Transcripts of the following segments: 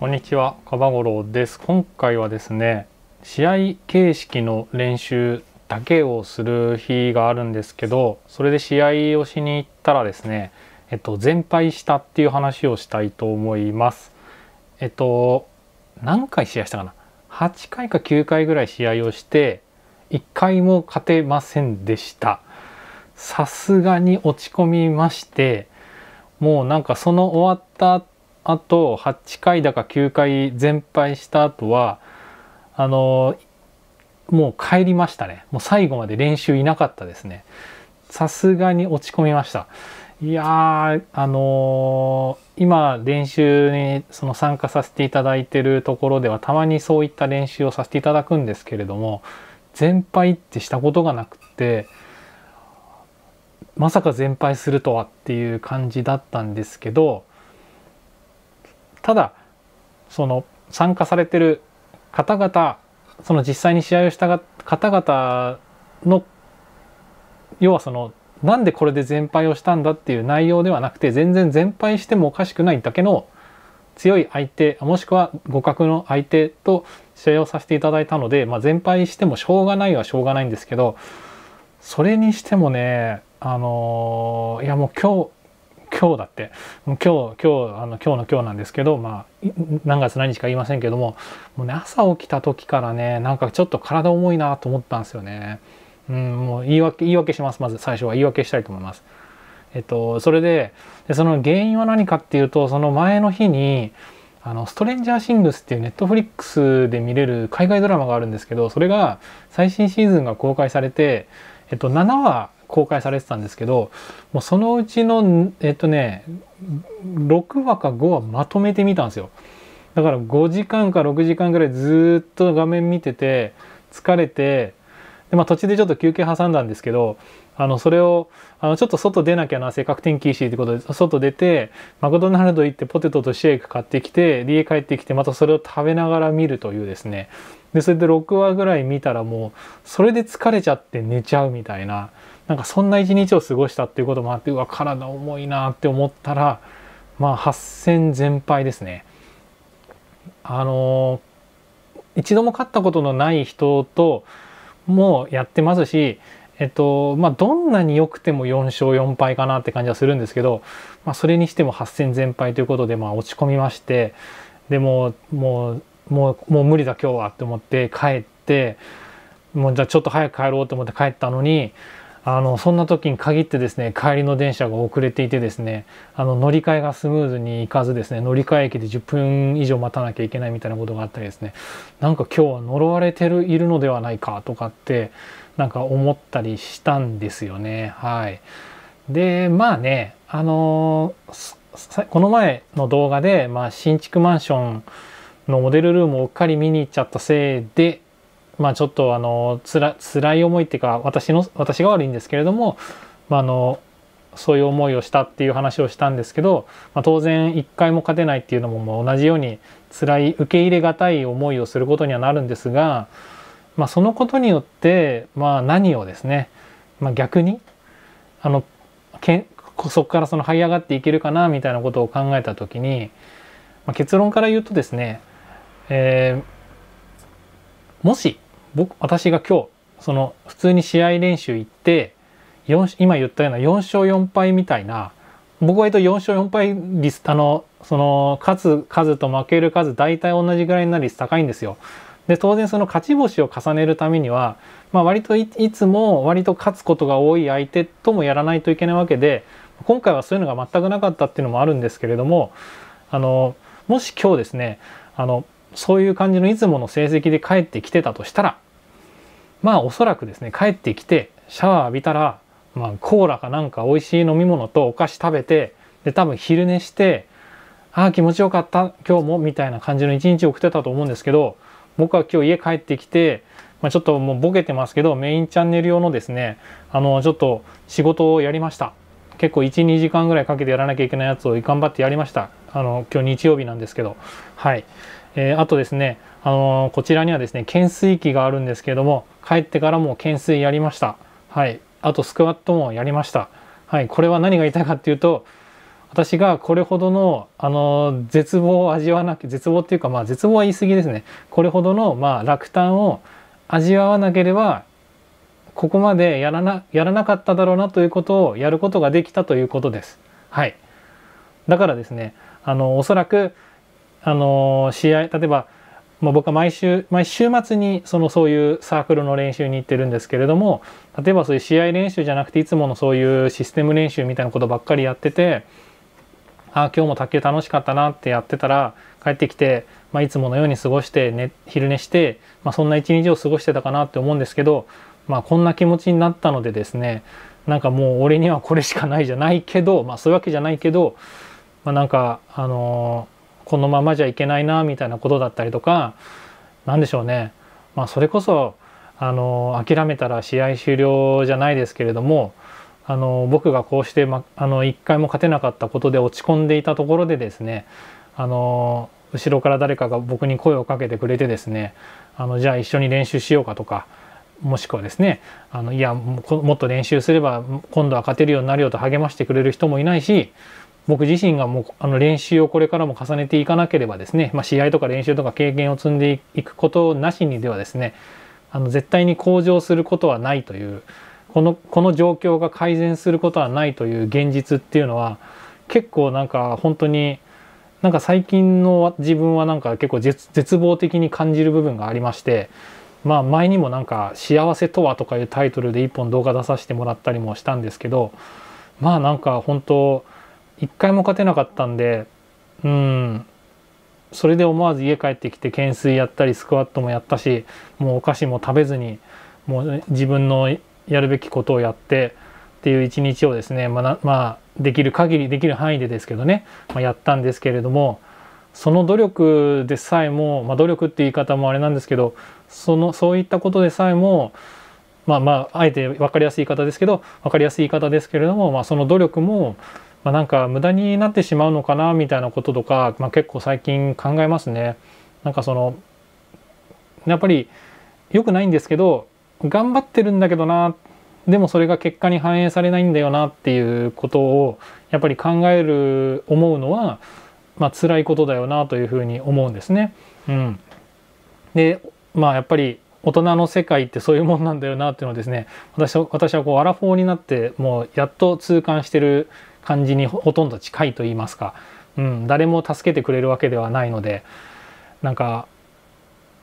こんにちは、かばごろです。今回はですね、試合形式の練習だけをする日があるんですけど、それで試合をしに行ったらですね、えっと、全敗したっていう話をしたいと思います。えっと、何回試合したかな ?8 回か9回ぐらい試合をして、1回も勝てませんでした。さすがに落ち込みまして、もうなんかその終わったあと8回だか9回全敗した後はあのもう帰りましたねもう最後まで練習いなかったですねさすがに落ち込みましたいやあのー、今練習にその参加させていただいてるところではたまにそういった練習をさせていただくんですけれども全敗ってしたことがなくってまさか全敗するとはっていう感じだったんですけどただその参加されてる方々その実際に試合をした方々の要はそのなんでこれで全敗をしたんだっていう内容ではなくて全然全敗してもおかしくないだけの強い相手もしくは互角の相手と試合をさせていただいたので、まあ、全敗してもしょうがないはしょうがないんですけどそれにしてもねあのー、いやもう今日今日だって、もう今日、今日、あの、今日の今日なんですけど、まあ、何月何日か言いませんけども、もうね、朝起きた時からね、なんかちょっと体重いなと思ったんですよね。うん、もう言い訳、言い訳します。まず最初は言い訳したいと思います。えっと、それで、でその原因は何かっていうと、その前の日に、あの、ストレンジャーシングスっていうネットフリックスで見れる海外ドラマがあるんですけど、それが最新シーズンが公開されて、えっと、7話公開されてたんですけど、もうそのうちの、えっとね、6話か5話まとめてみたんですよ。だから5時間か6時間ぐらいずっと画面見てて、疲れて、で、まあ途中でちょっと休憩挟んだんですけど、あの、それを、あの、ちょっと外出なきゃな、せっかく天気いいし、ってことで、外出て、マクドナルド行ってポテトとシェイク買ってきて、家帰ってきて、またそれを食べながら見るというですね、でそれで6話ぐらい見たらもうそれで疲れちゃって寝ちゃうみたいななんかそんな一日を過ごしたっていうこともあってうわ体重いなって思ったらまあ8戦全敗ですね。あのー、一度も勝ったことのない人ともやってますし、えっとまあ、どんなに良くても4勝4敗かなって感じはするんですけど、まあ、それにしても8戦全敗ということで、まあ、落ち込みましてでももうもうもう無理だ今日はって思って帰ってもうじゃあちょっと早く帰ろうと思って帰ったのにあのそんな時に限ってですね帰りの電車が遅れていてですねあの乗り換えがスムーズにいかずですね乗り換え駅で10分以上待たなきゃいけないみたいなことがあったりですねなんか今日は呪われてるいるのではないかとかってなんか思ったりしたんですよねはいでまあねあのこの前の動画で、まあ、新築マンションのモデルルームをうっかり見に行っちゃったせいで、まあ、ちょっとあのつら辛い思いっていうか私の私が悪いんですけれども、まあ、あのそういう思いをしたっていう話をしたんですけど、まあ、当然一回も勝てないっていうのももう同じように辛い受け入れがたい思いをすることにはなるんですが、まあ、そのことによって、まあ、何をですね、まあ、逆にあのけそこからその這い上がっていけるかなみたいなことを考えた時に、まあ、結論から言うとですねえー、もし僕私が今日その普通に試合練習行って今言ったような4勝4敗みたいな僕は割と4勝4敗率あのその勝つ数と負ける数大体同じぐらいになる率高いんですよ。で当然その勝ち星を重ねるためには、まあ、割といつも割と勝つことが多い相手ともやらないといけないわけで今回はそういうのが全くなかったっていうのもあるんですけれどもあのもし今日ですねあのそういう感じのいつもの成績で帰ってきてたとしたらまあおそらくですね帰ってきてシャワー浴びたら、まあ、コーラかなんか美味しい飲み物とお菓子食べてで多分昼寝してああ気持ちよかった今日もみたいな感じの一日を送ってたと思うんですけど僕は今日家帰ってきて、まあ、ちょっともうボケてますけどメインチャンネル用のですねあのちょっと仕事をやりました結構12時間ぐらいかけてやらなきゃいけないやつを頑張ってやりましたあの今日日曜日なんですけどはいえー、あとですね、あのー、こちらにはですね、懸垂器があるんですけども、帰ってからも懸垂やりました。はい。あと、スクワットもやりました。はい。これは何が言いたいかっていうと、私がこれほどの、あのー、絶望を味わわなきゃ、絶望っていうか、まあ、絶望は言い過ぎですね。これほどの、まあ、落胆を味わわなければ、ここまでやらな、やらなかっただろうなということをやることができたということです。はい。だからですね、あの、おそらく、あの試合例えば、まあ、僕は毎週毎週末にそのそういうサークルの練習に行ってるんですけれども例えばそういう試合練習じゃなくていつものそういうシステム練習みたいなことばっかりやっててああ今日も卓球楽しかったなってやってたら帰ってきて、まあ、いつものように過ごして、ね、昼寝して、まあ、そんな一日を過ごしてたかなって思うんですけど、まあ、こんな気持ちになったのでですねなんかもう俺にはこれしかないじゃないけど、まあ、そういうわけじゃないけど、まあ、なんかあのーこのままじゃいけないなみたいなことだったりとか何でしょうね、まあ、それこそあの諦めたら試合終了じゃないですけれどもあの僕がこうして、ま、あの1回も勝てなかったことで落ち込んでいたところでですねあの後ろから誰かが僕に声をかけてくれてですねあのじゃあ一緒に練習しようかとかもしくはですねあのいやもっと練習すれば今度は勝てるようになるよと励ましてくれる人もいないし僕自身がもうあの練習をこれからも重ねていかなければですね、まあ、試合とか練習とか経験を積んでいくことなしにではですねあの絶対に向上することはないというこのこの状況が改善することはないという現実っていうのは結構なんか本当になんか最近の自分はなんか結構絶望的に感じる部分がありましてまあ前にもなんか「幸せとは」とかいうタイトルで一本動画出させてもらったりもしたんですけどまあなんか本当1回も勝てなかったんでうんそれで思わず家帰ってきて懸垂やったりスクワットもやったしもうお菓子も食べずにもう自分のやるべきことをやってっていう一日をですね、まなまあ、できる限りできる範囲でですけどね、まあ、やったんですけれどもその努力でさえも、まあ、努力って言い方もあれなんですけどそのそういったことでさえもまあまああえて分かりやすい言い方ですけど分かりやすい言い方ですけれども、まあ、その努力もまあ、なんか無駄になってしまうのかなみたいなこととか、まあ、結構最近考えますね。なんかそのやっぱり良くないんですけど頑張ってるんだけどなでもそれが結果に反映されないんだよなっていうことをやっぱり考える思うのは、まあ辛いことだよなというふうに思うんですね。うん、でまあやっぱり大人の世界ってそういうもんなんだよなっていうのをですね私私はこうアラフォーになってもうやっと痛感してる感じにほとんど近いと言いますか、うん、誰も助けてくれるわけではないのでなんか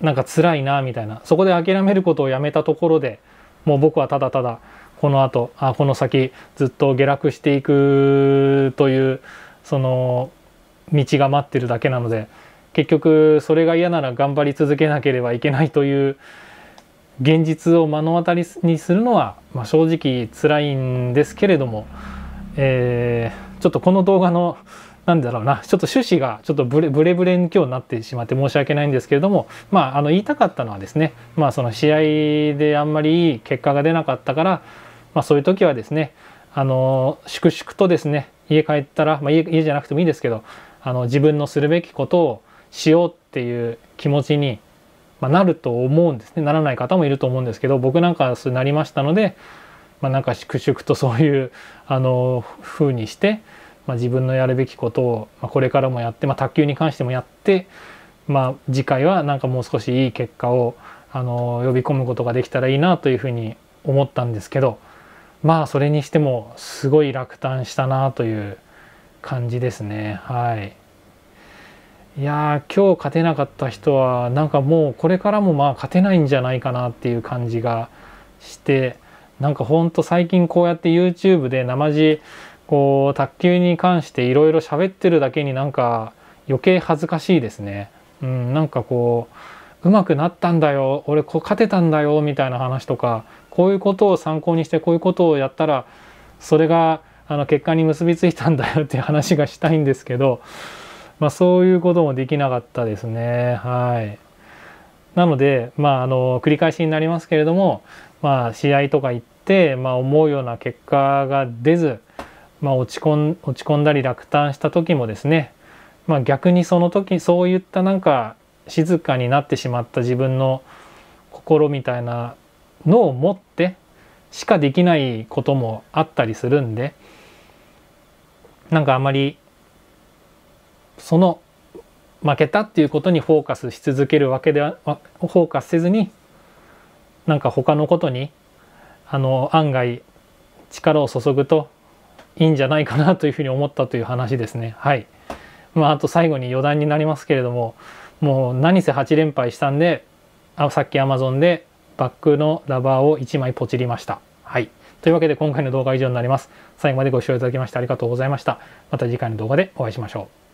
なんか辛いなみたいなそこで諦めることをやめたところでもう僕はただただこの後あこの先ずっと下落していくというその道が待ってるだけなので結局それが嫌なら頑張り続けなければいけないという現実を目の当たりにするのは、まあ、正直辛いんですけれども。えー、ちょっとこの動画のなんだろうな、ちょっと趣旨がちょっとブレブレブレに今日なってしまって申し訳ないんですけれども、まあ、あの言いたかったのはですね、まあ、その試合であんまりいい結果が出なかったから、まあ、そういう時はですね、あの粛々とですね、家帰ったら、まあ家、家じゃなくてもいいですけど、あの自分のするべきことをしようっていう気持ちに、まあ、なると思うんですね。ならない方もいると思うんですけど、僕なんかそうなりましたので、まあ、なんか粛々とそういうあの風にして、まあ、自分のやるべきことを、まあ、これからもやって、まあ、卓球に関してもやって、まあ、次回はなんかもう少しいい結果をあの呼び込むことができたらいいなというふうに思ったんですけどまあそれにしてもすごい落胆したなという感じですねはい。いや今日勝てなかった人はなんかもうこれからもまあ勝てないんじゃないかなっていう感じがしてなんかほんと最近こうやって YouTube で生地こう卓球に関していろいろ喋ってるだけになんか余計恥ずかしいですね。うん、なんかこう上手くなったんだよ俺こう勝てたんだよみたいな話とかこういうことを参考にしてこういうことをやったらそれがあの結果に結びついたんだよっていう話がしたいんですけど、まあ、そういうこともできなかったですねはい。なので、まあ、あの繰り返しになりますけれども、まあ、試合とか行って、まあ、思うような結果が出ず、まあ、落ち込ん落ち込んだり落胆した時もですね、まあ、逆にその時そういったなんか静かになってしまった自分の心みたいなのを持ってしかできないこともあったりするんでなんかあまりその負けたっていうことにフォーカスし続けるわけではフォーカスせずになんか他のことにあの案外力を注ぐといいんじゃないかなというふうに思ったという話ですね。はい。まああと最後に余談になりますけれども、もう何せ8連敗したんで、あさっき Amazon でバックのラバーを1枚ポチりました。はい。というわけで今回の動画は以上になります。最後までご視聴いただきましてありがとうございました。また次回の動画でお会いしましょう。